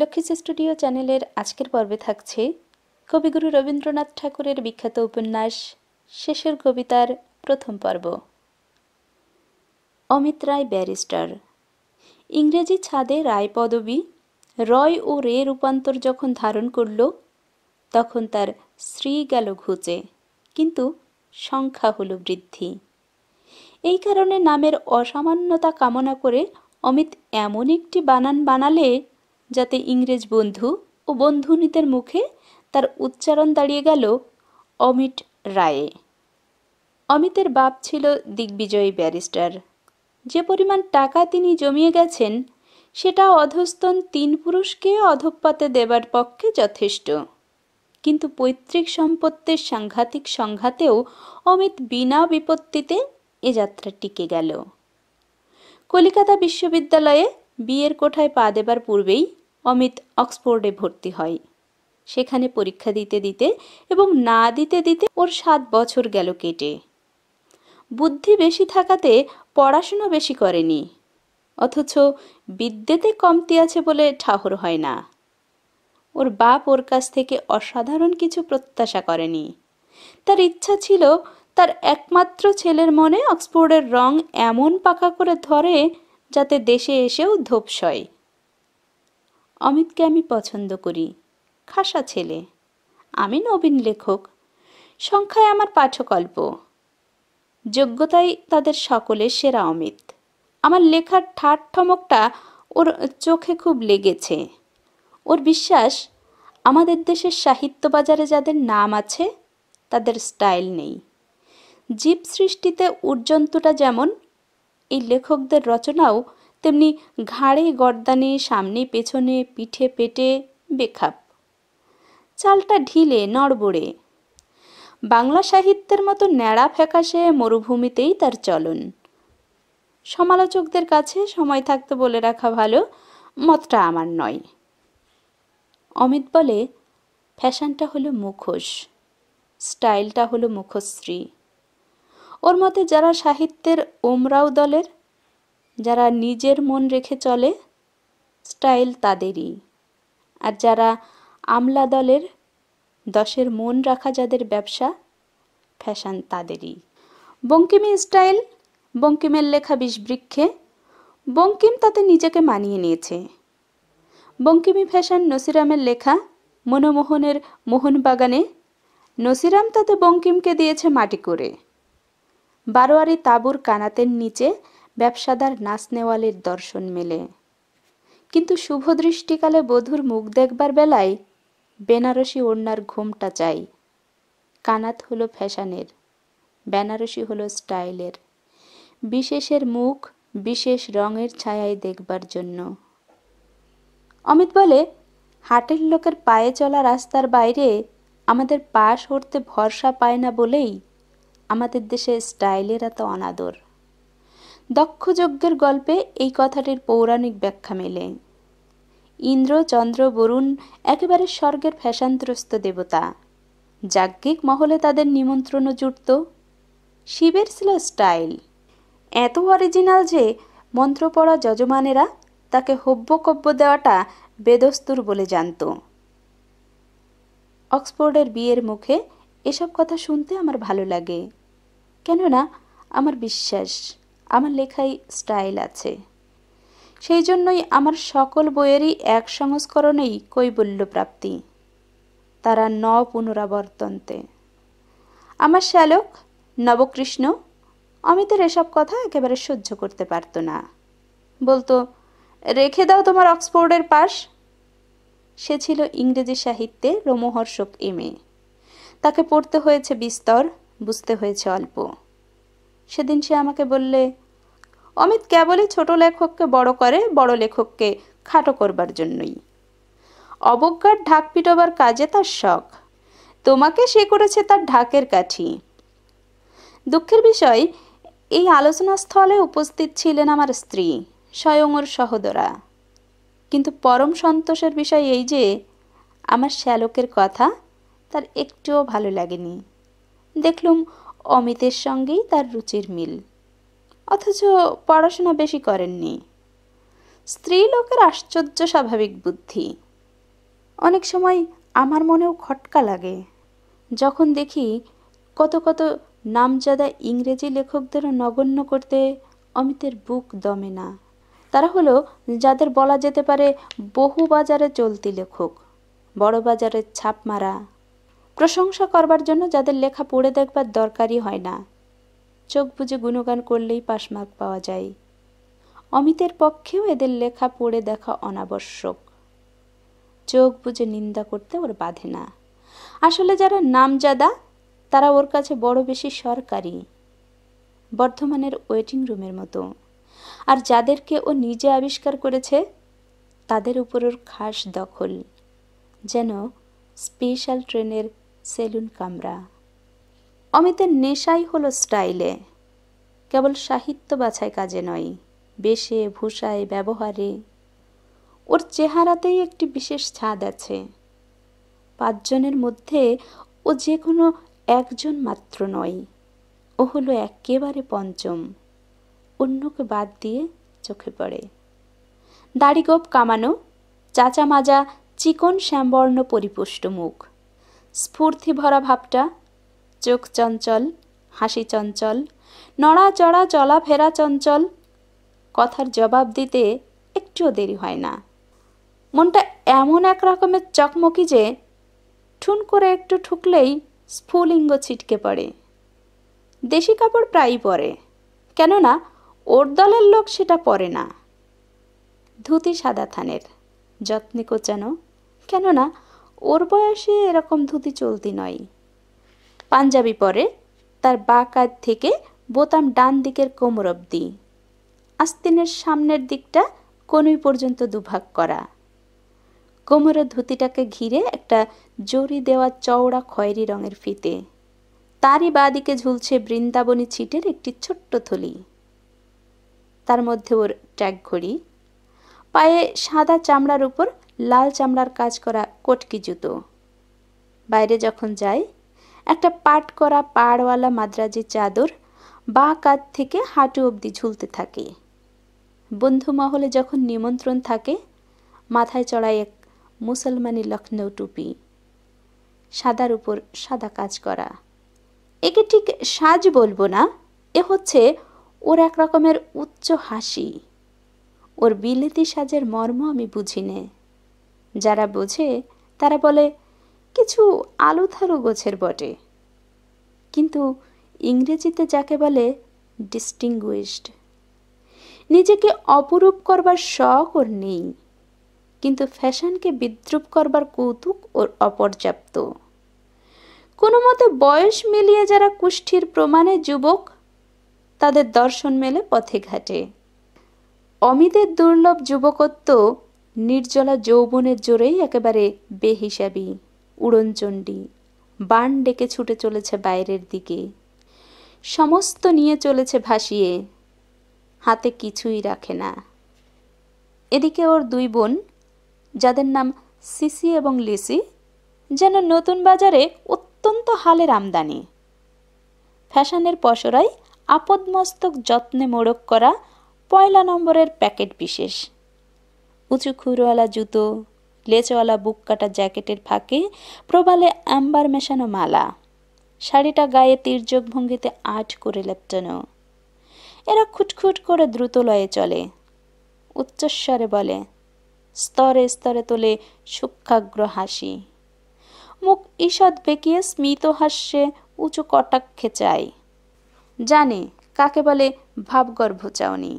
লক্ষ্মীস studio চ্যানেলের আজকের পর্বে থাকছে কবিগুরু রবীন্দ্রনাথ ঠাকুরের বিখ্যাত উপন্যাস শেষের কবিতার প্রথম পর্ব অমিত রায় ব্যারিস্টার ইংরেজি ছাদে রায় পদবী রয় ও রে রূপান্তর যখন ধারণ করল তখন তার শ্রী গেল ঘুচে কিন্তু সংখ্যা হল বৃদ্ধি এই কারণে নামের অসামান্যতা কামনা করে অমিত এমন একটি বানান বানালে যাতে ইংরেজ বন্ধু ও বন্ধুনীদের মুখে তার উচ্চারণ দাঁড়িয়ে গেল অমিত রায়ে অমিতের বাপ ছিল দিগ্বিজয়ী ব্যারিস্টার যে পরিমাণ টাকা তিনি জমিয়ে গেছেন সেটা অধস্তন তিন পুরুষকে অধপাতে দেবার পক্ষে যথেষ্ট কিন্তু পৈতৃক সম্পত্তির সাংঘাতিক সংঘাতেও অমিত বিনা বিপত্তিতে এ যাত্রা টিকে গেল কলিকাতা বিশ্ববিদ্যালয়ে বিয়ের কোঠায় পা দেবার পূর্বেই অমিত অক্সফোর্ডে ভর্তি হয় সেখানে পরীক্ষা দিতে দিতে এবং না দিতে দিতে ওর সাত বছর গেল কেটে বুদ্ধি বেশি থাকাতে পড়াশুনো বেশি করেনি অথচ বিদ্যেতে কমতি আছে বলে ঠাহর হয় না ওর বাপ ওর কাছ থেকে অসাধারণ কিছু প্রত্যাশা করেনি তার ইচ্ছা ছিল তার একমাত্র ছেলের মনে অক্সফোর্ডের রং এমন পাকা করে ধরে যাতে দেশে এসেও ধোপসয় অমিতকে আমি পছন্দ করি খাসা ছেলে আমি নবীন লেখক সংখ্যায় আমার পাঠকল্প যোগ্যতাই তাদের সকলের সেরা অমিত আমার লেখার ঠাট ঠমকটা ওর চোখে খুব লেগেছে ওর বিশ্বাস আমাদের দেশের সাহিত্য বাজারে যাদের নাম আছে তাদের স্টাইল নেই জীব সৃষ্টিতে উর্জন্তুটা যেমন এই লেখকদের রচনাও তেমনি ঘাড়ে গর্দানে সামনে পেছনে পিঠে পেটে বেখাপ চালটা ঢিলে নড়বড়ে বাংলা সাহিত্যের মতো ন্যাড়া ফ্যাকাশে মরুভূমিতেই তার চলন সমালোচকদের কাছে সময় থাকতে বলে রাখা ভালো মতটা আমার নয় অমিত বলে ফ্যাশনটা হলো মুখোশ স্টাইলটা হলো মুখশ্রী ওর মতে যারা সাহিত্যের ওমরাও দলের যারা নিজের মন রেখে চলে স্টাইল তাদেরই আর যারা আমলা দলের দশের মন রাখা যাদের ব্যবসা ফ্যাশন তাদেরই বঙ্কিম স্টাইল বঙ্কিমের লেখা বিষবৃক্ষে বঙ্কিম তাতে নিজেকে মানিয়ে নিয়েছে বঙ্কিমি ফ্যাশন নসিরামের লেখা মনোমোহনের মোহনবাগানে নসিরাম তাতে বঙ্কিমকে দিয়েছে মাটি করে বারোয়ারি তাঁবুর কানাতের নিচে ব্যবসাদার নাসনেওয়ালের দর্শন মেলে কিন্তু শুভদৃষ্টিকালে বধুর মুখ দেখবার বেলায় বেনারসি ওড়নার ঘুমটা চাই কানাত হলো ফ্যাশনের বেনারসি হলো স্টাইলের বিশেষের মুখ বিশেষ রঙের ছায়ায় দেখবার জন্য অমিত বলে হাটের লোকের পায়ে চলা রাস্তার বাইরে আমাদের পা সরতে ভরসা পায় না বলেই আমাদের দেশে স্টাইলের এত অনাদর দক্ষযজ্ঞের গল্পে এই কথাটির পৌরাণিক ব্যাখ্যা মেলে ইন্দ্র চন্দ্র বরুণ একেবারে স্বর্গের ফ্যাশান্ত্রস্ত দেবতা যাজ্ঞিক মহলে তাদের নিমন্ত্রণও জুটত শিবের ছিল স্টাইল এত অরিজিনাল যে মন্ত্র পড়া যজমানেরা তাকে হব্যকব্য দেওয়াটা বেদস্তুর বলে জানত অক্সফোর্ডের বিয়ের মুখে এসব কথা শুনতে আমার ভালো লাগে কেননা আমার বিশ্বাস আমার লেখায় স্টাইল আছে সেই জন্যই আমার সকল বইয়েরই এক সংস্করণেই কৈবল্য প্রাপ্তি তারা ন পুনরাবর্তন্তে আমার শ্যালক নবকৃষ্ণ অমিতের এসব কথা একেবারে সহ্য করতে পারত না বলতো রেখে দাও তোমার অক্সফোর্ডের পাশ সে ছিল ইংরেজি সাহিত্যে রোমহর্ষক এম এ তাকে পড়তে হয়েছে বিস্তর বুঝতে হয়েছে অল্প সেদিন সে আমাকে বললে অমিত কেবলই ছোট লেখককে বড় করে বড় লেখককে খাটো করবার জন্যই অবজ্ঞার ঢাক পিটোবার কাজে তার শখ তোমাকে সে করেছে তার ঢাকের কাঠি দুঃখের বিষয় এই আলোচনাস্থলে উপস্থিত ছিলেন আমার স্ত্রী স্বয়ং ওর সহোদরা কিন্তু পরম সন্তোষের বিষয় এই যে আমার শ্যালকের কথা তার একটুও ভালো লাগেনি দেখলুম অমিতের সঙ্গেই তার রুচির মিল অথচ পড়াশোনা বেশি করেননি স্ত্রী লোকের আশ্চর্য স্বাভাবিক বুদ্ধি অনেক সময় আমার মনেও খটকা লাগে যখন দেখি কত কত নামজাদা ইংরেজি লেখকদেরও নগণ্য করতে অমিতের বুক দমে না তারা হলো যাদের বলা যেতে পারে বহু বাজারে চলতি লেখক বড় বাজারের ছাপ মারা প্রশংসা করবার জন্য যাদের লেখা পড়ে দেখবার দরকারই হয় না চোখ বুঝে গুণগান করলেই পাশমার্ক পাওয়া যায় অমিতের পক্ষেও এদের লেখা পড়ে দেখা অনাবশ্যক চোখ বুঝে নিন্দা করতে ওর বাধে না আসলে যারা নামজাদা তারা ওর কাছে বড় বেশি সরকারি বর্ধমানের ওয়েটিং রুমের মতো আর যাদেরকে ও নিজে আবিষ্কার করেছে তাদের উপর ওর খাস দখল যেন স্পেশাল ট্রেনের সেলুন কামরা অমিতের নেশাই হলো স্টাইলে কেবল সাহিত্য বাছায় কাজে নয় বেশে ভূষায় ব্যবহারে ওর চেহারাতেই একটি বিশেষ ছাদ আছে পাঁচজনের মধ্যে ও যে কোনো একজন মাত্র নয় ও হলো একেবারে পঞ্চম অন্যকে বাদ দিয়ে চোখে পড়ে দাড়িগোপ কামানো চাচা মাজা চিকন শ্যামবর্ণ পরিপুষ্ট মুখ স্ফূর্তি ভরা ভাবটা চোখ চঞ্চল হাসি চঞ্চল নড়াচড়া চলাফেরা চঞ্চল কথার জবাব দিতে একটুও দেরি হয় না মনটা এমন এক রকমের চকমকি যে ঠুন করে একটু ঠুকলেই স্ফুলিঙ্গ ছিটকে পড়ে দেশি কাপড় প্রায়ই পরে কেননা ওর দলের লোক সেটা পরে না ধুতি সাদা থানের যত্নে কোচানো কেননা ওর বয়সে এরকম ধুতি চলতি নয় পাঞ্জাবি পরে তার বা কাঁধ থেকে বোতাম ডান দিকের কোমর অব্দি আস্তিনের সামনের দিকটা কনুই পর্যন্ত দুভাগ করা কোমরের ধুতিটাকে ঘিরে একটা জড়ি দেওয়া চওড়া খয়েরি রঙের ফিতে তারই দিকে ঝুলছে বৃন্দাবনী ছিটের একটি ছোট্ট থলি তার মধ্যে ওর ট্যাগ ঘড়ি পায়ে সাদা চামড়ার উপর লাল চামড়ার কাজ করা কটকি জুতো বাইরে যখন যায় একটা পাট করা পাড়ওয়ালা মাদ্রাজি চাদর বা কাত থেকে হাঁটু অবধি ঝুলতে থাকে বন্ধু মহলে যখন নিমন্ত্রণ থাকে মাথায় চড়ায় এক মুসলমানি লখনৌ টুপি সাদার উপর সাদা কাজ করা একে ঠিক সাজ বলবো না এ হচ্ছে ওর এক রকমের উচ্চ হাসি ওর বিলেতি সাজের মর্ম আমি বুঝি নে যারা বোঝে তারা বলে কিছু আলোথালো গোছের বটে কিন্তু ইংরেজিতে যাকে বলে ডিস্টিংগুইশড নিজেকে অপরূপ করবার শখ ওর নেই কিন্তু ফ্যাশনকে বিদ্রুপ করবার কৌতুক ওর অপর্যাপ্ত কোনো মতে বয়স মিলিয়ে যারা কুষ্ঠির প্রমাণে যুবক তাদের দর্শন মেলে পথে ঘাটে অমিতের দুর্লভ যুবকত্ব নির্জলা যৌবনের জোরেই একেবারে বেহিসাবি উড়নচণ্ডী বান ডেকে ছুটে চলেছে বাইরের দিকে সমস্ত নিয়ে চলেছে ভাসিয়ে হাতে কিছুই রাখে না এদিকে ওর দুই বোন যাদের নাম সিসি এবং লিসি যেন নতুন বাজারে অত্যন্ত হালের আমদানি ফ্যাশনের পসরায় আপদমস্তক যত্নে মোড়ক করা পয়লা নম্বরের প্যাকেট বিশেষ উঁচু খুরওয়ালা জুতো লেচওয়ালা বুক কাটা জ্যাকেটের ফাঁকে প্রবালে অ্যাম্বার মেশানো মালা শাড়িটা গায়ে তীর্যক ভঙ্গিতে আট করে লেপটানো এরা খুটখুট করে দ্রুত লয়ে চলে উচ্চস্বরে বলে স্তরে স্তরে তোলে সূক্ষাগ্র হাসি মুখ ঈষৎ বেঁকিয়ে স্মিত হাস্যে উঁচু কটাক্ষে চায় জানে কাকে বলে ভাবগর্ভ চাওনি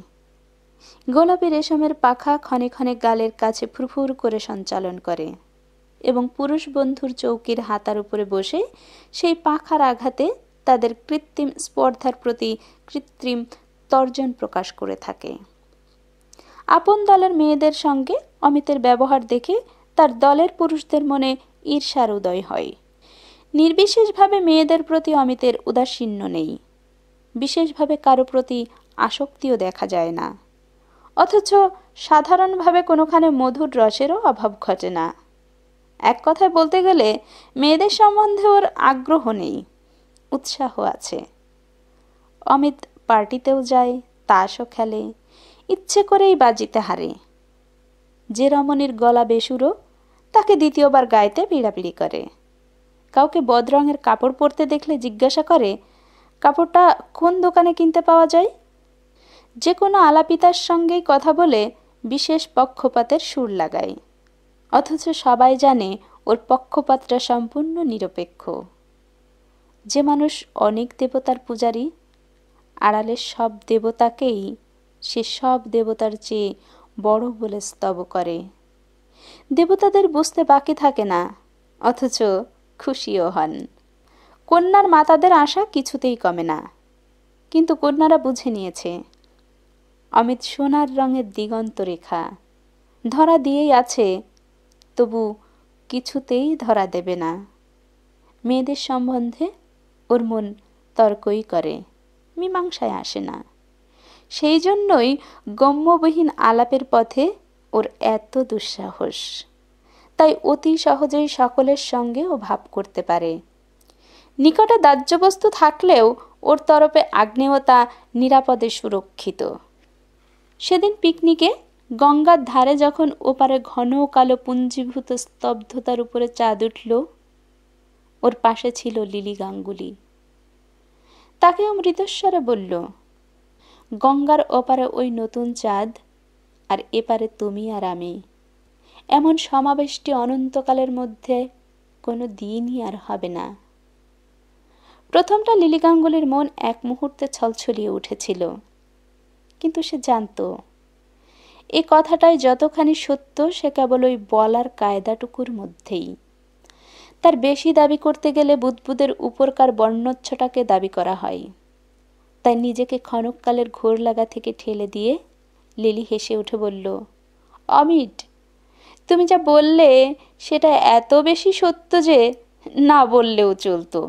গোলাপি রেশমের পাখা ক্ষণে ক্ষণে গালের কাছে ফুরফুর করে সঞ্চালন করে এবং পুরুষ বন্ধুর চৌকির হাতার উপরে বসে সেই পাখার আঘাতে তাদের কৃত্রিম স্পর্ধার প্রতি কৃত্রিম তর্জন প্রকাশ করে থাকে আপন দলের মেয়েদের সঙ্গে অমিতের ব্যবহার দেখে তার দলের পুরুষদের মনে ঈর্ষার উদয় হয় নির্বিশেষভাবে মেয়েদের প্রতি অমিতের উদাসীন্য নেই বিশেষভাবে কারো প্রতি আসক্তিও দেখা যায় না অথচ সাধারণভাবে কোনোখানে মধুর রসেরও অভাব ঘটে না এক কথায় বলতে গেলে মেয়েদের সম্বন্ধে ওর আগ্রহ নেই উৎসাহ আছে অমিত পার্টিতেও যায় তাসও খেলে ইচ্ছে করেই বাজিতে হারে যে রমণীর গলা বেসুরো তাকে দ্বিতীয়বার গাইতে পিড়াপিড়ি করে কাউকে বদরঙের কাপড় পরতে দেখলে জিজ্ঞাসা করে কাপড়টা কোন দোকানে কিনতে পাওয়া যায় যে কোনো আলাপিতার সঙ্গেই কথা বলে বিশেষ পক্ষপাতের সুর লাগায় অথচ সবাই জানে ওর পক্ষপাতটা সম্পূর্ণ নিরপেক্ষ যে মানুষ অনেক দেবতার পূজারী আড়ালের সব দেবতাকেই সে সব দেবতার চেয়ে বড় বলে স্তব করে দেবতাদের বুঝতে বাকি থাকে না অথচ খুশিও হন কন্যার মাতাদের আশা কিছুতেই কমে না কিন্তু কন্যারা বুঝে নিয়েছে অমিত সোনার রঙের দিগন্ত রেখা ধরা দিয়েই আছে তবু কিছুতেই ধরা দেবে না মেয়েদের সম্বন্ধে ওর মন তর্কই করে মীমাংসায় আসে না সেই জন্যই গম্যবিহীন আলাপের পথে ওর এত দুঃসাহস তাই অতি সহজেই সকলের সঙ্গে ও ভাব করতে পারে নিকটে দাহ্যবস্তু থাকলেও ওর তরফে আগ্নেয়তা নিরাপদে সুরক্ষিত সেদিন পিকনিকে গঙ্গার ধারে যখন ওপারে ঘন কালো পুঞ্জীভূত স্তব্ধতার উপরে চাঁদ উঠল ওর পাশে ছিল লিলি গাঙ্গুলি তাকে মৃতস্বরে বলল গঙ্গার ওপারে ওই নতুন চাঁদ আর এপারে তুমি আর আমি এমন সমাবেশটি অনন্তকালের মধ্যে কোনো দিনই আর হবে না প্রথমটা লিলি গাঙ্গুলির মন এক মুহূর্তে ছলছলিয়ে উঠেছিল কিন্তু সে জানত এ কথাটাই যতখানি সত্য সে কেবল ওই বলার কায়দাটুকুর মধ্যেই তার বেশি দাবি করতে গেলে বুদবুদের উপরকার বর্ণচ্ছটাকে দাবি করা হয় তাই নিজেকে ক্ষণককালের ঘোর লাগা থেকে ঠেলে দিয়ে লিলি হেসে উঠে বলল অমিট তুমি যা বললে সেটা এত বেশি সত্য যে না বললেও চলতো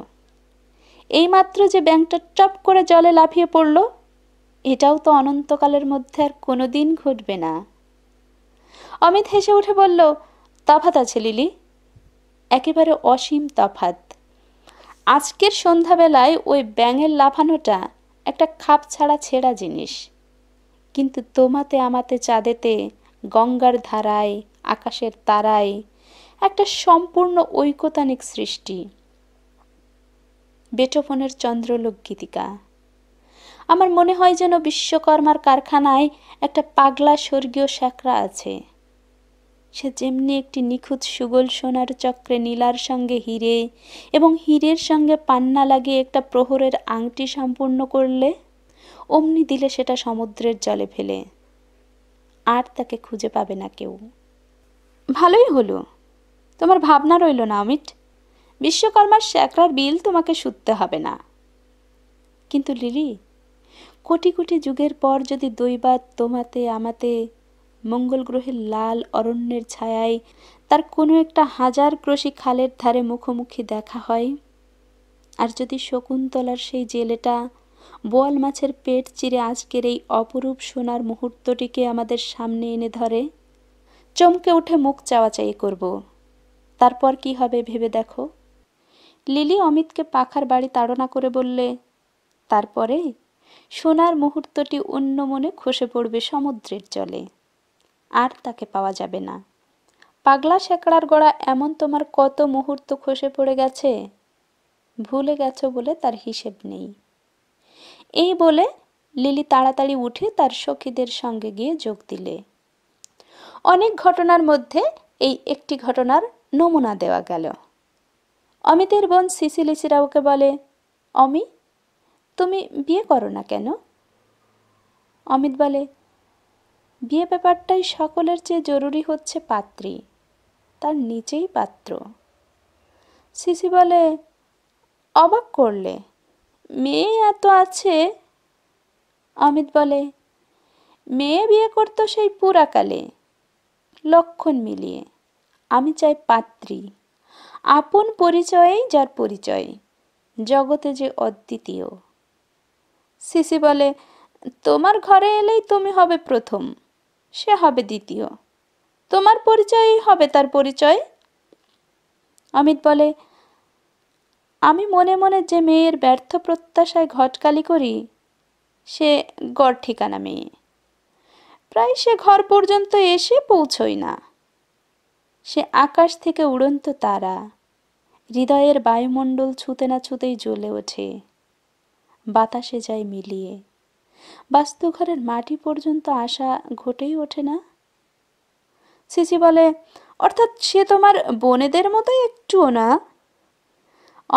এইমাত্র যে ব্যাংকটা টপ করে জলে লাফিয়ে পড়ল এটাও তো অনন্তকালের মধ্যে আর কোনো দিন ঘটবে না অমিত হেসে উঠে বলল তফাত আছে লিলি একেবারে অসীম তফাত আজকের সন্ধ্যাবেলায় ওই ব্যাঙের লাফানোটা একটা খাপ ছাড়া ছেঁড়া জিনিস কিন্তু তোমাতে আমাতে চাঁদেতে গঙ্গার ধারায় আকাশের তারায় একটা সম্পূর্ণ ঐকতানিক সৃষ্টি বেটোফোনের চন্দ্রলোক গীতিকা আমার মনে হয় যেন বিশ্বকর্মার কারখানায় একটা পাগলা স্বর্গীয় শাকরা আছে সে যেমনি একটি নিখুঁত সুগল সোনার চক্রে নীলার সঙ্গে হিরে এবং হীরের সঙ্গে পান্না লাগিয়ে একটা প্রহরের আংটি সম্পূর্ণ করলে অমনি দিলে সেটা সমুদ্রের জলে ফেলে আর তাকে খুঁজে পাবে না কেউ ভালোই হলো তোমার ভাবনা রইল না অমিত বিশ্বকর্মার শ্যাকরার বিল তোমাকে শুতে হবে না কিন্তু লিলি কোটি কোটি যুগের পর যদি দৈবাত তোমাতে আমাতে মঙ্গল গ্রহের লাল অরণ্যের ছায়ায় তার কোনো একটা হাজার ক্রশি খালের ধারে মুখোমুখি দেখা হয় আর যদি শকুন্তলার সেই জেলেটা বোয়াল মাছের পেট চিরে আজকের এই অপরূপ সোনার মুহূর্তটিকে আমাদের সামনে এনে ধরে চমকে উঠে মুখ চাওয়াচাই করব তারপর কি হবে ভেবে দেখো লিলি অমিতকে পাখার বাড়ি তাড়না করে বললে তারপরে সোনার মুহূর্তটি অন্য মনে খসে পড়বে সমুদ্রের জলে আর তাকে পাওয়া যাবে না পাগলা শেকড়ার গড়া এমন তোমার কত মুহূর্ত খসে পড়ে গেছে ভুলে গেছো বলে তার হিসেব নেই এই বলে লিলি তাড়াতাড়ি উঠে তার সখীদের সঙ্গে গিয়ে যোগ দিলে অনেক ঘটনার মধ্যে এই একটি ঘটনার নমুনা দেওয়া গেল অমিতের বোন সিসিলিসিরাওকে বলে অমি তুমি বিয়ে করো না কেন অমিত বলে বিয়ে ব্যাপারটাই সকলের চেয়ে জরুরি হচ্ছে পাত্রী তার নিচেই পাত্র সিসি বলে অবাক করলে মেয়ে এত আছে অমিত বলে মেয়ে বিয়ে করতো সেই পুরাকালে লক্ষণ মিলিয়ে আমি চাই পাত্রী আপন পরিচয়েই যার পরিচয় জগতে যে অদ্বিতীয় সিসি বলে তোমার ঘরে এলেই তুমি হবে প্রথম সে হবে দ্বিতীয় তোমার পরিচয়ই হবে তার পরিচয় অমিত বলে আমি মনে মনে যে মেয়ের ব্যর্থ প্রত্যাশায় ঘটকালি করি সে গড় ঠিকানা মেয়ে প্রায় সে ঘর পর্যন্ত এসে পৌঁছই না সে আকাশ থেকে উড়ন্ত তারা হৃদয়ের বায়ুমণ্ডল ছুতে না ছুতেই জ্বলে ওঠে বাতাসে যায় মিলিয়ে বাস্তুঘরের মাটি পর্যন্ত আসা ঘটেই ওঠে না সিসি বলে অর্থাৎ সে তোমার বোনেদের মতো একটুও না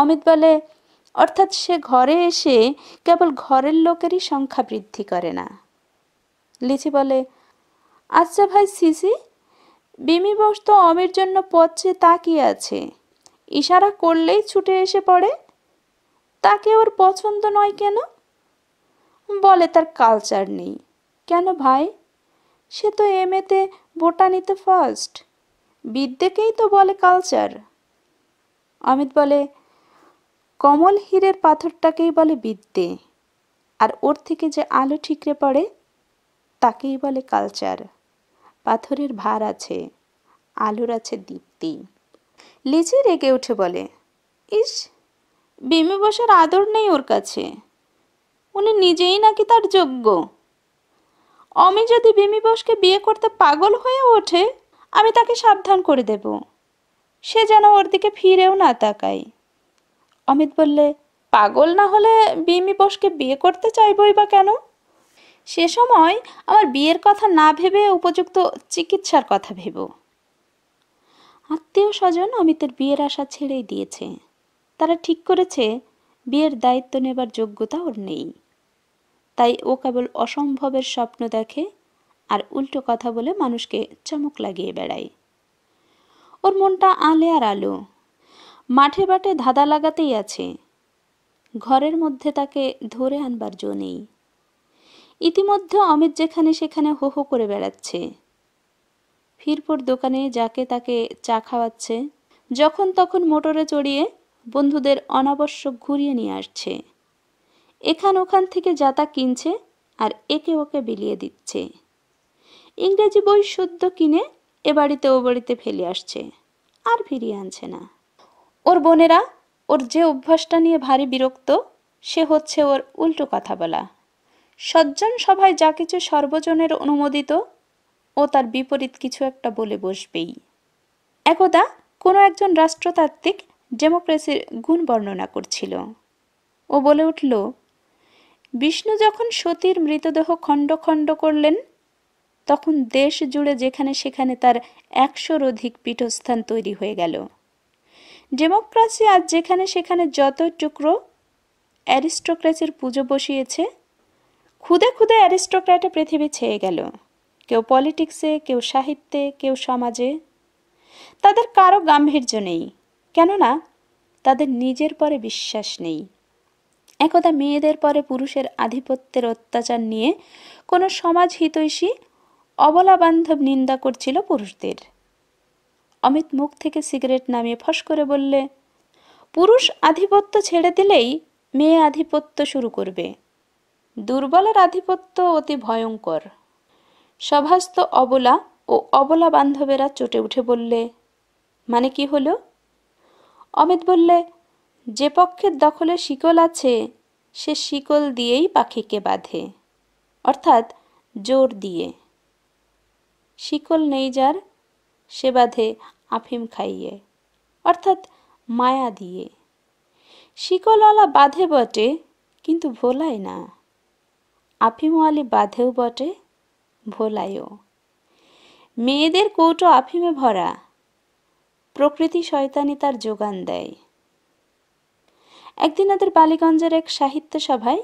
অমিত বলে অর্থাৎ সে ঘরে এসে কেবল ঘরের লোকেরই সংখ্যা বৃদ্ধি করে না লিচি বলে আচ্ছা ভাই সিসি বিমি বস তো অমির জন্য পথ তাকিয়ে আছে ইশারা করলেই ছুটে এসে পড়ে তাকে ওর পছন্দ নয় কেন বলে তার কালচার নেই কেন ভাই সে তো এম এতে বোটানিতে ফার্স্ট বিদ্যেকেই তো বলে কালচার অমিত বলে কমল হীরের পাথরটাকেই বলে বিদ্যে আর ওর থেকে যে আলো ঠিকরে পড়ে তাকেই বলে কালচার পাথরের ভার আছে আলোর আছে দীপ্তি লিচি রেগে উঠে বলে ইস বেমে বসার আদর নেই ওর কাছে উনি নিজেই নাকি তার যোগ্য অমি যদি বেমি বসকে বিয়ে করতে পাগল হয়ে ওঠে আমি তাকে সাবধান করে দেব সে যেন ওর দিকে ফিরেও না তাকায় অমিত বললে পাগল না হলে বিমি বসকে বিয়ে করতে চাইবই বা কেন সে সময় আমার বিয়ের কথা না ভেবে উপযুক্ত চিকিৎসার কথা ভেব আত্মীয় স্বজন অমিতের বিয়ের আশা ছেড়েই দিয়েছে তারা ঠিক করেছে বিয়ের দায়িত্ব নেবার যোগ্যতা ওর নেই তাই ও কেবল অসম্ভবের স্বপ্ন দেখে আর উল্টো কথা বলে মানুষকে চমক লাগিয়ে বেড়ায় ওর মনটা আলে আর আলো মাঠে বাটে ধাঁধা লাগাতেই আছে ঘরের মধ্যে তাকে ধরে আনবার জো নেই ইতিমধ্যে অমিত যেখানে সেখানে হো হো করে বেড়াচ্ছে ফিরপোর দোকানে যাকে তাকে চা খাওয়াচ্ছে যখন তখন মোটরে চড়িয়ে বন্ধুদের অনাবশ্যক ঘুরিয়ে নিয়ে আসছে এখান ওখান থেকে যাতা কিনছে আর একে ওকে বিলিয়ে দিচ্ছে ইংরেজি বই সদ্য কিনে এ বাড়িতে ও বাড়িতে ফেলে আসছে আর ফিরিয়ে আনছে না ওর বোনেরা ওর যে অভ্যাসটা নিয়ে ভারী বিরক্ত সে হচ্ছে ওর উল্টো কথা বলা সজ্জন সভায় যা কিছু সর্বজনের অনুমোদিত ও তার বিপরীত কিছু একটা বলে বসবেই একদা কোনো একজন রাষ্ট্রতাত্ত্বিক ডেমোক্রেসির গুণ বর্ণনা করছিল ও বলে উঠল বিষ্ণু যখন সতীর মৃতদেহ খণ্ড খণ্ড করলেন তখন দেশ জুড়ে যেখানে সেখানে তার একশোর অধিক পীঠস্থান তৈরি হয়ে গেল ডেমোক্রাসি আজ যেখানে সেখানে যত টুকরো অ্যারিস্টোক্রেসির পুজো বসিয়েছে ক্ষুদে ক্ষুদে অ্যারিস্টোক্র্যাটে পৃথিবী ছেয়ে গেল কেউ পলিটিক্সে কেউ সাহিত্যে কেউ সমাজে তাদের কারো গাম্ভীর্য নেই কেননা তাদের নিজের পরে বিশ্বাস নেই একদা মেয়েদের পরে পুরুষের আধিপত্যের অত্যাচার নিয়ে কোনো সমাজ হিতৈষী অবলা বান্ধব নিন্দা করছিল পুরুষদের অমিত মুখ থেকে সিগারেট নামিয়ে ফস করে বললে পুরুষ আধিপত্য ছেড়ে দিলেই মেয়ে আধিপত্য শুরু করবে দুর্বলের আধিপত্য অতি ভয়ঙ্কর সভাস্ত অবলা ও অবলা বান্ধবেরা চটে উঠে বললে মানে কি হলো অমিত বললে যে পক্ষের দখলে শিকল আছে সে শিকল দিয়েই পাখিকে বাঁধে অর্থাৎ জোর দিয়ে শিকল নেই যার সে বাঁধে আফিম খাইয়ে অর্থাৎ মায়া দিয়ে শিকলওয়ালা বাঁধে বটে কিন্তু ভোলায় না আফিমওয়ালি বাঁধেও বটে ভোলায়ও মেয়েদের কৌটো আফিমে ভরা প্রকৃতি শয়তানি তার যোগান দেয় একদিন ওদের বালিগঞ্জের এক সাহিত্য সভায়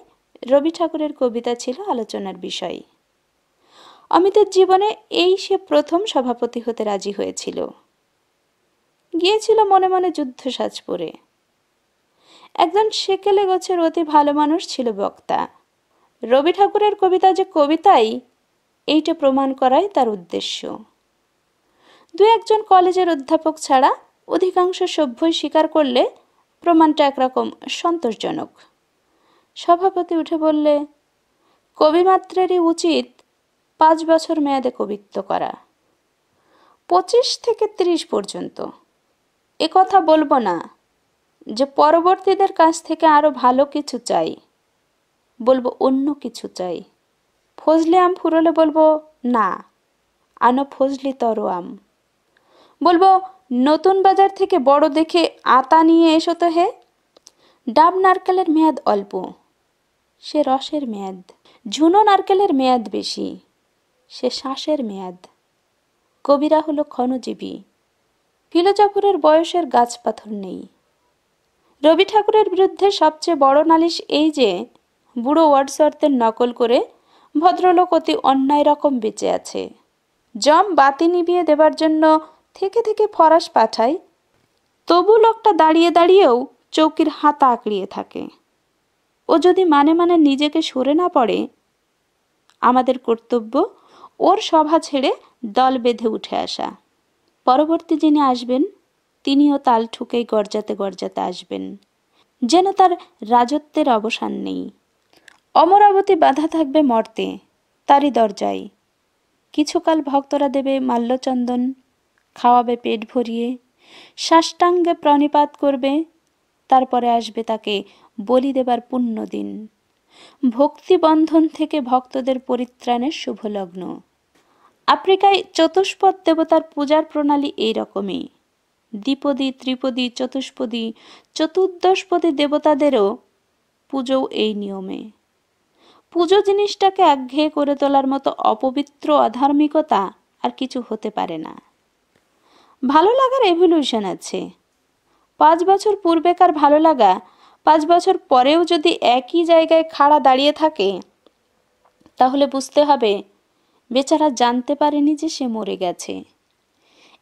রবি ঠাকুরের কবিতা ছিল আলোচনার বিষয় অমিতের জীবনে এই সে প্রথম সভাপতি হতে রাজি হয়েছিল গিয়েছিল মনে মনে যুদ্ধ সাজ পরে একজন সেকেলে গোছের অতি ভালো মানুষ ছিল বক্তা রবি ঠাকুরের কবিতা যে কবিতাই এইটা প্রমাণ করাই তার উদ্দেশ্য দু একজন কলেজের অধ্যাপক ছাড়া অধিকাংশ সভ্যই স্বীকার করলে প্রমাণটা একরকম সন্তোষজনক সভাপতি উঠে বললে কবিমাত্রেরই উচিত পাঁচ বছর মেয়াদে কবিত্ব করা পঁচিশ থেকে ৩০ পর্যন্ত এ কথা বলবো না যে পরবর্তীদের কাছ থেকে আরও ভালো কিছু চাই বলবো অন্য কিছু চাই ফজলে আম ফুরলে বলবো না আনো ফজলি তরো আম বলবো নতুন বাজার থেকে বড় দেখে আতা নিয়ে এসো তো হে ডাব নারকেলের মেয়াদ অল্প সে রসের মেয়াদ ঝুনো নারকেলের মেয়াদ বেশি সে শ্বাসের মেয়াদ কবিরা হলো ক্ষণজীবী ফিলোজাফরের বয়সের গাছ পাথর নেই রবি ঠাকুরের বিরুদ্ধে সবচেয়ে বড় নালিশ এই যে বুড়ো ওয়ার্ডসওয়ার্থের নকল করে ভদ্রলোক অতি অন্যায় রকম বেঁচে আছে জম বাতি নিভিয়ে দেবার জন্য থেকে থেকে ফরাস পাঠায় তবু লোকটা দাঁড়িয়ে দাঁড়িয়েও চৌকির হাতা আঁকড়িয়ে থাকে ও যদি মানে মানে নিজেকে সরে না পড়ে আমাদের কর্তব্য ওর সভা ছেড়ে দল বেঁধে উঠে আসা পরবর্তী যিনি আসবেন তিনিও তাল ঠুকেই গরজাতে গরজাতে আসবেন যেন তার রাজত্বের অবসান নেই অমরাবতী বাধা থাকবে মর্তে তারই দরজায় কিছুকাল ভক্তরা দেবে মাল্যচন্দন খাওয়াবে পেট ভরিয়ে সাষ্টাঙ্গে প্রণিপাত করবে তারপরে আসবে তাকে বলি দেবার পুণ্য দিন ভক্তিবন্ধন থেকে ভক্তদের পরিত্রাণের শুভলগ্ন আফ্রিকায় চতুষ্পদ দেবতার পূজার প্রণালী এই রকমই দ্বিপদী ত্রিপদী চতুষ্পদী চতুর্দশপদী দেবতাদেরও পুজো এই নিয়মে পুজো জিনিসটাকে একঘেয়ে করে তোলার মতো অপবিত্র অধার্মিকতা আর কিছু হতে পারে না ভালো লাগার এভলিউশন আছে পাঁচ বছর পূর্বেকার ভালো লাগা পাঁচ বছর পরেও যদি একই জায়গায় খাড়া দাঁড়িয়ে থাকে তাহলে বুঝতে হবে বেচারা জানতে পারেনি যে সে মরে গেছে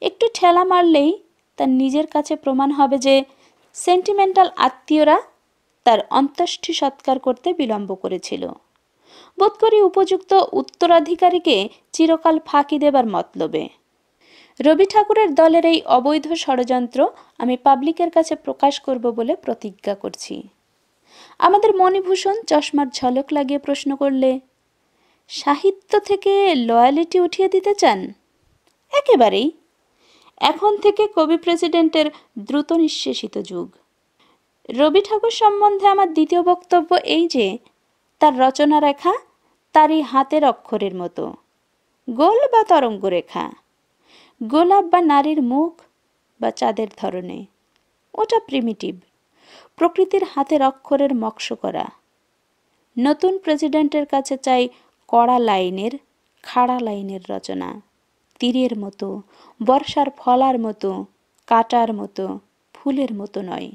একটু ঠেলা মারলেই তার নিজের কাছে প্রমাণ হবে যে সেন্টিমেন্টাল আত্মীয়রা তার অন্ত্যেষ্টি সৎকার করতে বিলম্ব করেছিল বোধ করি উপযুক্ত উত্তরাধিকারীকে চিরকাল ফাঁকি দেবার মতলবে রবি ঠাকুরের দলের এই অবৈধ ষড়যন্ত্র আমি পাবলিকের কাছে প্রকাশ করব বলে প্রতিজ্ঞা করছি আমাদের মণিভূষণ চশমার ঝলক লাগিয়ে প্রশ্ন করলে সাহিত্য থেকে লয়ালিটি উঠিয়ে দিতে চান একেবারেই এখন থেকে কবি প্রেসিডেন্টের দ্রুত নিঃশেষিত যুগ রবি ঠাকুর সম্বন্ধে আমার দ্বিতীয় বক্তব্য এই যে তার রচনা রেখা তারই হাতের অক্ষরের মতো গোল বা তরঙ্গ রেখা গোলাপ বা নারীর মুখ বা চাঁদের ধরনে ওটা প্রিমিটিভ প্রকৃতির হাতের অক্ষরের মক্স করা নতুন প্রেসিডেন্টের কাছে চাই কড়া লাইনের খাড়া লাইনের রচনা তীরের মতো বর্ষার ফলার মতো কাটার মতো ফুলের মতো নয়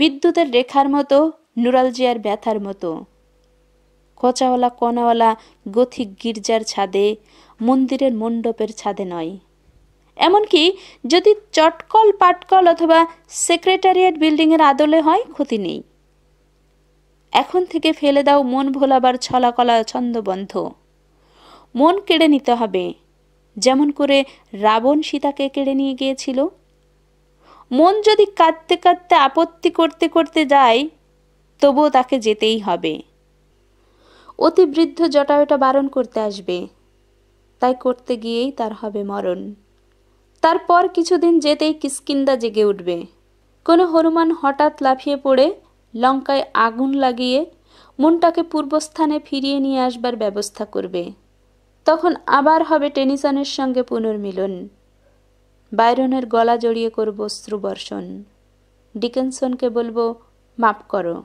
বিদ্যুতের রেখার মতো নুরালজিয়ার ব্যথার মতো খোঁচাওয়ালা কণাওয়ালা গথিক গির্জার ছাদে মন্দিরের মণ্ডপের ছাদে নয় এমনকি যদি চটকল পাটকল অথবা সেক্রেটারিয়েট বিল্ডিংয়ের আদলে হয় ক্ষতি নেই এখন থেকে ফেলে দাও মন ভোলাবার ছলাকলা ছন্দবন্ধ মন কেড়ে নিতে হবে যেমন করে রাবণ সীতাকে কেড়ে নিয়ে গিয়েছিল মন যদি কাঁদতে কাঁদতে আপত্তি করতে করতে যায় তবুও তাকে যেতেই হবে অতিবৃদ্ধ জটায়ুটা বারণ করতে আসবে তাই করতে গিয়েই তার হবে মরণ তারপর কিছুদিন যেতেই কিসকিন্দা জেগে উঠবে কোনো হনুমান হঠাৎ লাফিয়ে পড়ে লঙ্কায় আগুন লাগিয়ে মনটাকে পূর্বস্থানে ফিরিয়ে নিয়ে আসবার ব্যবস্থা করবে তখন আবার হবে টেনিসনের সঙ্গে পুনর্মিলন বাইরনের গলা জড়িয়ে করব অশ্রুবর্ষণ ডিকেনসনকে বলবো মাপ করো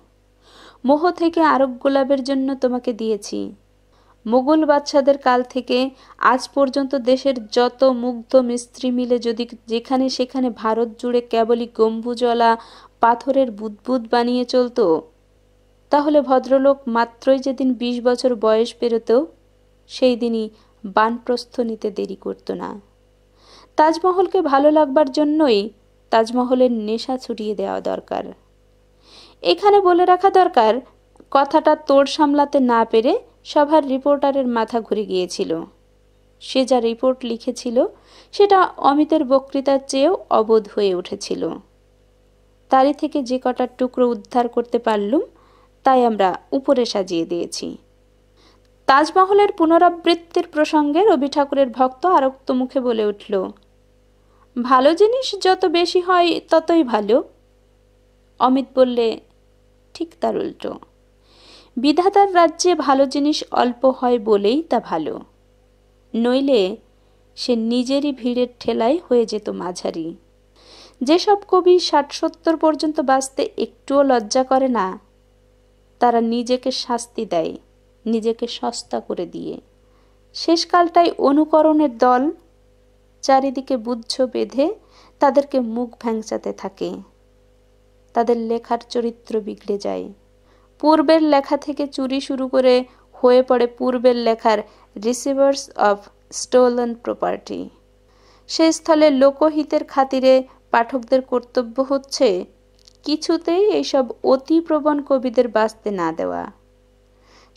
মোহ থেকে আরব গোলাপের জন্য তোমাকে দিয়েছি মুঘল বাদশাদের কাল থেকে আজ পর্যন্ত দেশের যত মুগ্ধ মিস্ত্রি মিলে যদি যেখানে সেখানে ভারত জুড়ে কেবলই গম্বুজলা পাথরের বুদবুদ বানিয়ে চলত তাহলে ভদ্রলোক মাত্রই যেদিন ২০ বছর বয়স পেরোত সেই দিনই বানপ্রস্থ নিতে দেরি করত না তাজমহলকে ভালো লাগবার জন্যই তাজমহলের নেশা ছুটিয়ে দেওয়া দরকার এখানে বলে রাখা দরকার কথাটা তোর সামলাতে না পেরে সভার রিপোর্টারের মাথা ঘুরে গিয়েছিল সে যা রিপোর্ট লিখেছিল সেটা অমিতের বক্তৃতার চেয়েও অবোধ হয়ে উঠেছিল তারই থেকে যে কটার টুকরো উদ্ধার করতে পারলুম তাই আমরা উপরে সাজিয়ে দিয়েছি তাজমহলের পুনরাবৃত্তির প্রসঙ্গে রবি ঠাকুরের ভক্ত আরক্ত মুখে বলে উঠল ভালো জিনিস যত বেশি হয় ততই ভালো অমিত বললে ঠিক তার উল্টো বিধাতার রাজ্যে ভালো জিনিস অল্প হয় বলেই তা ভালো নইলে সে নিজেরই ভিড়ের ঠেলায় হয়ে যেত মাঝারি যেসব কবি ষাট সত্তর পর্যন্ত বাঁচতে একটুও লজ্জা করে না তারা নিজেকে শাস্তি দেয় নিজেকে সস্তা করে দিয়ে শেষকালটায় অনুকরণের দল চারিদিকে বুদ্ধ বেঁধে তাদেরকে মুখ ভ্যাংচাতে থাকে তাদের লেখার চরিত্র বিগড়ে যায় পূর্বের লেখা থেকে চুরি শুরু করে হয়ে পড়ে পূর্বের লেখার রিসিভার্স অফ স্টোলন প্রপার্টি সে স্থলে লোকহিতের খাতিরে পাঠকদের কর্তব্য হচ্ছে কিছুতেই এইসব অতি প্রবণ কবিদের বাঁচতে না দেওয়া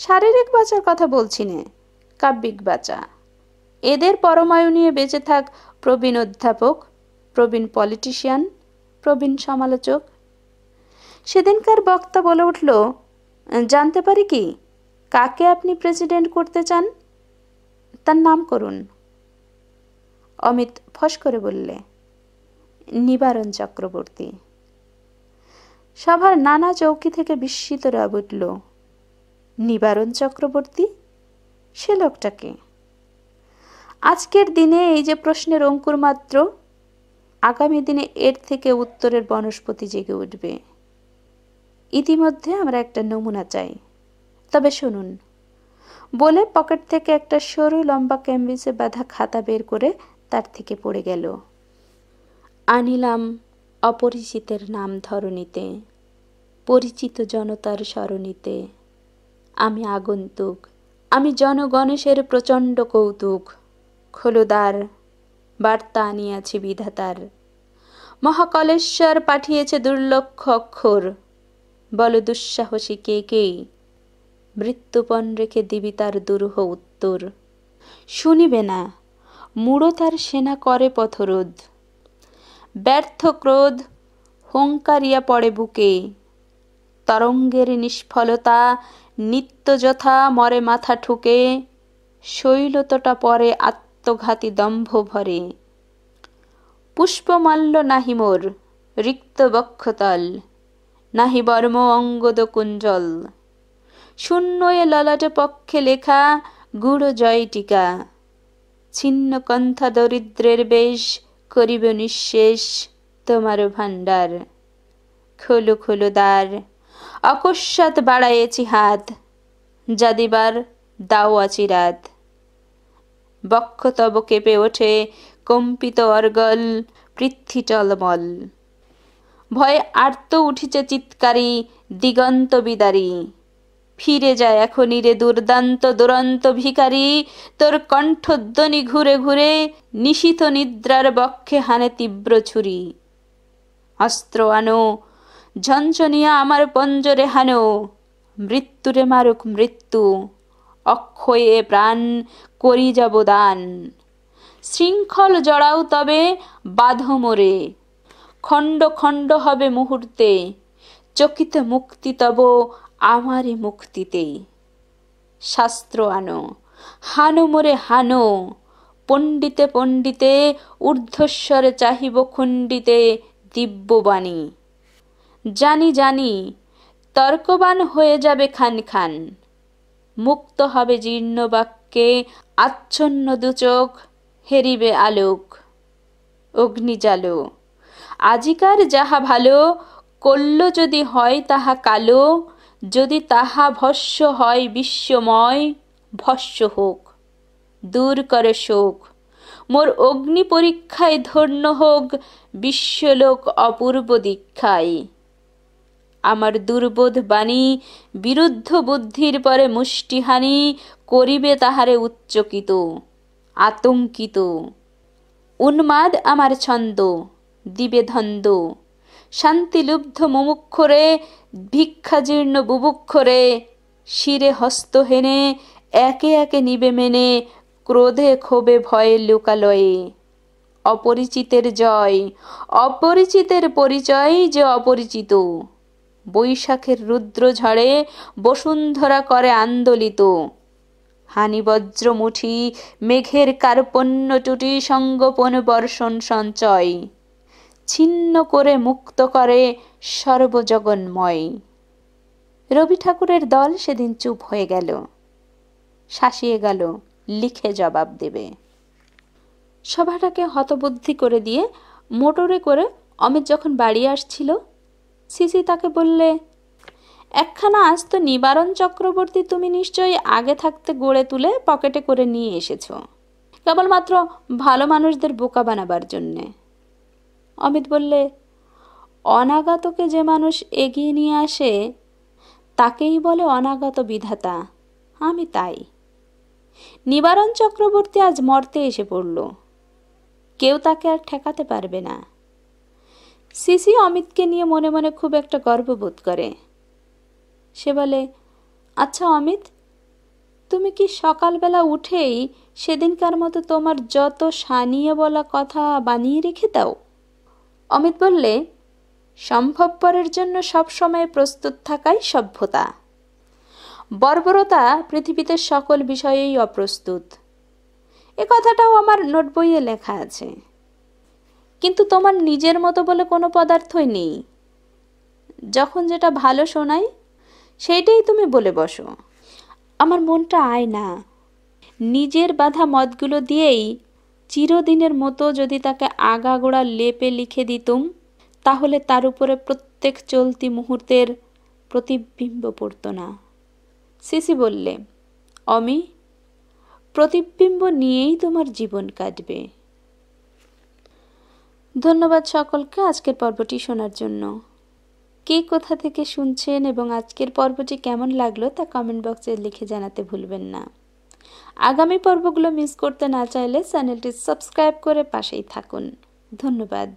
শারীরিক বাঁচার কথা বলছি নে কাব্যিক বাঁচা এদের পরমায়ু নিয়ে বেঁচে থাক প্রবীণ অধ্যাপক প্রবীণ পলিটিশিয়ান প্রবীণ সমালোচক সেদিনকার বক্তা বলে উঠল জানতে পারি কি কাকে আপনি প্রেসিডেন্ট করতে চান তার নাম করুন অমিত ফস করে বললে নিবারণ চক্রবর্তী সভার নানা চৌকি থেকে বিস্মিত রব উঠল নিবারণ চক্রবর্তী সে লোকটাকে আজকের দিনে এই যে প্রশ্নের অঙ্কুর মাত্র আগামী দিনে এর থেকে উত্তরের বনস্পতি জেগে উঠবে ইতিমধ্যে আমরা একটা নমুনা চাই তবে শুনুন বলে পকেট থেকে একটা সরু লম্বা ক্যাম্বিসে বাঁধা খাতা বের করে তার থেকে পড়ে গেল আনিলাম অপরিচিতের নাম ধরণীতে পরিচিত জনতার সরণিতে আমি আগন্তুক আমি জনগণেশের প্রচণ্ড কৌতুক খোলদার বার্তা আনিয়াছি বিধাতার মহাকলেশ্বর পাঠিয়েছে দুর্লক্ষ অক্ষর বল দুঃসাহসী কে কে মৃত্যুপণ রেখে দিবি তার দুরূহ উত্তর শুনিবে না মূঢ় তার সেনা করে পথরোধ ব্যর্থ ক্রোধ হংকারিয়া পড়ে বুকে তরঙ্গের নিষ্ফলতা নিত্য যথা মরে মাথা ঠুকে শৈলতটা পরে আত্মঘাতী দম্ভ ভরে পুষ্পমাল্য নাহি মোর রিক্ত বক্ষতল নাহি বর্ম অঙ্গদ কুঞ্জল শূন্য এ ললাট পক্ষে লেখা গুড় জয় টিকা ছিন্ন কন্থা দরিদ্রের বেশ করিব নিঃশেষ তোমার ভাণ্ডার খোলো খোলো দ্বার অকস্মাৎ বাড়াইয়েছি হাত যাদিবার দাও আচিরাত বক্ষ তব কেঁপে ওঠে কম্পিত অর্গল পৃথ্বী টলমল ভয়ে আর্ত উঠিছে চিৎকারি দিগন্ত বিদারী ফিরে যায় এখনই রে দুর্দান্ত দুরন্ত ভিকারী তোর কণ্ঠধ্বনি ঘুরে ঘুরে নিশিত নিদ্রার বক্ষে হানে তীব্র ছুরি অস্ত্র আনো ঝঞ্ঝনিয়া আমার পঞ্জরে হানো মৃত্যুরে মারুক মৃত্যু অক্ষয়ে প্রাণ করি যাব দান শৃঙ্খল জড়াও তবে বাধ মোরে খণ্ড খণ্ড হবে মুহূর্তে চকিত মুক্তি তব আমারে মুক্তিতে শাস্ত্র আনো হানো মোরে হানো পণ্ডিতে পণ্ডিতে ঊর্ধ্বস্বরে চাহিব খণ্ডিতে দিব্যবাণী জানি জানি তর্কবান হয়ে যাবে খান খান মুক্ত হবে জীর্ণ বাক্যে আচ্ছন্ন দুচোখ হেরিবে আলোক অগ্নিজালো আজিকার যাহা ভালো কল্য যদি হয় তাহা কালো যদি তাহা ভস্য হয় বিশ্বময় ভস্য হোক দূর করে শোক মোর অগ্নি পরীক্ষায় ধন্য হোক বিশ্বলোক অপূর্ব দীক্ষায় আমার দুর্বোধ বাণী বিরুদ্ধ বুদ্ধির পরে মুষ্টিহানি করিবে তাহারে উচ্চকিত আতঙ্কিত উন্মাদ আমার ছন্দ দিবে ধন্দ শান্তিলুব্ধ মুমুক্ষরে ভিক্ষাজীর্ণ বুবুক্ষরে শিরে হস্ত হেনে একে একে নিবে মেনে ক্রোধে ক্ষোভে ভয়ে লোকালয়ে অপরিচিতের জয় অপরিচিতের পরিচয় যে অপরিচিত বৈশাখের রুদ্র ঝড়ে বসুন্ধরা করে আন্দোলিত হানিবজ্র মুঠি মেঘের কার্পণ্য টুটি সঙ্গোপন বর্ষণ সঞ্চয় ছিন্ন করে মুক্ত করে সর্বজগন্ময় রবি ঠাকুরের দল সেদিন চুপ হয়ে গেল শাসিয়ে গেল লিখে জবাব দেবে সভাটাকে হতবুদ্ধি করে দিয়ে মোটরে করে অমিত যখন বাড়ি আসছিল সিসি তাকে বললে একখানা আজ তো নিবারণ চক্রবর্তী তুমি নিশ্চয়ই আগে থাকতে গড়ে তুলে পকেটে করে নিয়ে এসেছ কেবলমাত্র ভালো মানুষদের বোকা বানাবার জন্যে অমিত বললে অনাগতকে যে মানুষ এগিয়ে নিয়ে আসে তাকেই বলে অনাগত বিধাতা আমি তাই নিবারণ চক্রবর্তী আজ মর্তে এসে পড়ল কেউ তাকে আর ঠেকাতে পারবে না সিসি অমিতকে নিয়ে মনে মনে খুব একটা গর্ববোধ করে সে বলে আচ্ছা অমিত তুমি কি সকালবেলা উঠেই সেদিনকার মতো তোমার যত সানিয়ে বলা কথা বানিয়ে রেখে দাও অমিত বললে সম্ভবপরের জন্য সবসময় প্রস্তুত থাকাই সভ্যতা বর্বরতা পৃথিবীতে সকল বিষয়েই অপ্রস্তুত এ কথাটাও আমার নোট বইয়ে লেখা আছে কিন্তু তোমার নিজের মতো বলে কোনো পদার্থই নেই যখন যেটা ভালো শোনাই সেইটাই তুমি বলে বসো আমার মনটা আয় না নিজের বাধা মতগুলো দিয়েই চিরদিনের মতো যদি তাকে আগাগোড়া লেপে লিখে দিতুম তাহলে তার উপরে প্রত্যেক চলতি মুহূর্তের প্রতিবিম্ব পড়ত না সিসি বললে অমি প্রতিবিম্ব নিয়েই তোমার জীবন কাটবে ধন্যবাদ সকলকে আজকের পর্বটি শোনার জন্য কে কোথা থেকে শুনছেন এবং আজকের পর্বটি কেমন লাগলো তা কমেন্ট বক্সে লিখে জানাতে ভুলবেন না আগামী পর্বগুলো মিস করতে না চাইলে চ্যানেলটি সাবস্ক্রাইব করে পাশেই থাকুন ধন্যবাদ